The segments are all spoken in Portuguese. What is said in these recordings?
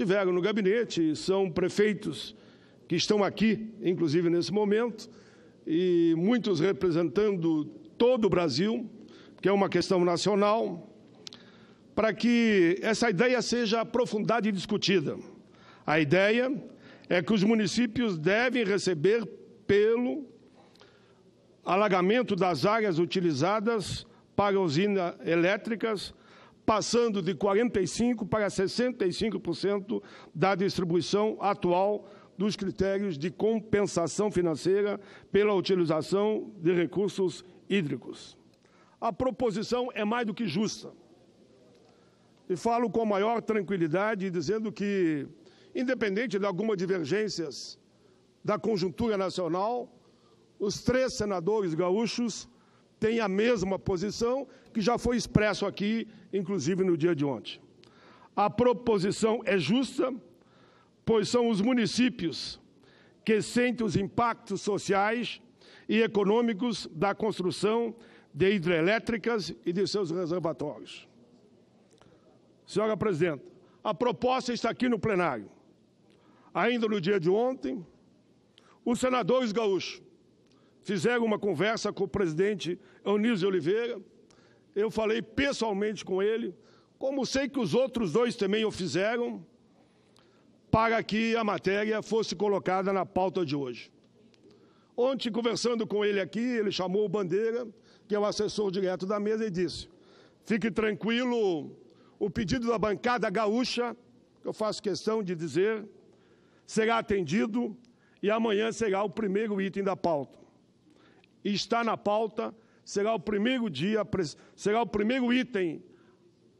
tiveram no gabinete, são prefeitos que estão aqui, inclusive nesse momento, e muitos representando todo o Brasil, que é uma questão nacional, para que essa ideia seja aprofundada e discutida. A ideia é que os municípios devem receber pelo alagamento das áreas utilizadas para usinas elétricas passando de 45% para 65% da distribuição atual dos critérios de compensação financeira pela utilização de recursos hídricos. A proposição é mais do que justa. E falo com a maior tranquilidade dizendo que, independente de algumas divergências da conjuntura nacional, os três senadores gaúchos tem a mesma posição que já foi expresso aqui, inclusive no dia de ontem. A proposição é justa, pois são os municípios que sentem os impactos sociais e econômicos da construção de hidrelétricas e de seus reservatórios. Senhora Presidenta, a proposta está aqui no plenário. Ainda no dia de ontem, os senadores gaúchos Fizeram uma conversa com o presidente Eunice Oliveira. Eu falei pessoalmente com ele, como sei que os outros dois também o fizeram, para que a matéria fosse colocada na pauta de hoje. Ontem, conversando com ele aqui, ele chamou o Bandeira, que é o assessor direto da mesa, e disse: Fique tranquilo, o pedido da bancada gaúcha, que eu faço questão de dizer, será atendido e amanhã será o primeiro item da pauta está na pauta, será o primeiro dia, será o primeiro item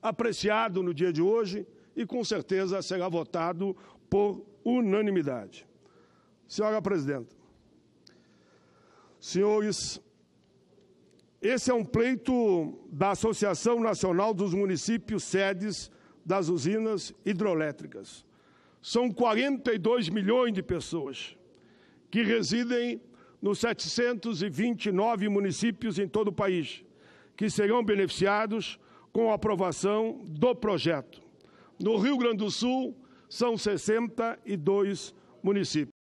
apreciado no dia de hoje e com certeza será votado por unanimidade. Senhora presidenta, senhores, esse é um pleito da Associação Nacional dos Municípios Sedes das Usinas Hidroelétricas. São 42 milhões de pessoas que residem nos 729 municípios em todo o país, que serão beneficiados com a aprovação do projeto. No Rio Grande do Sul, são 62 municípios.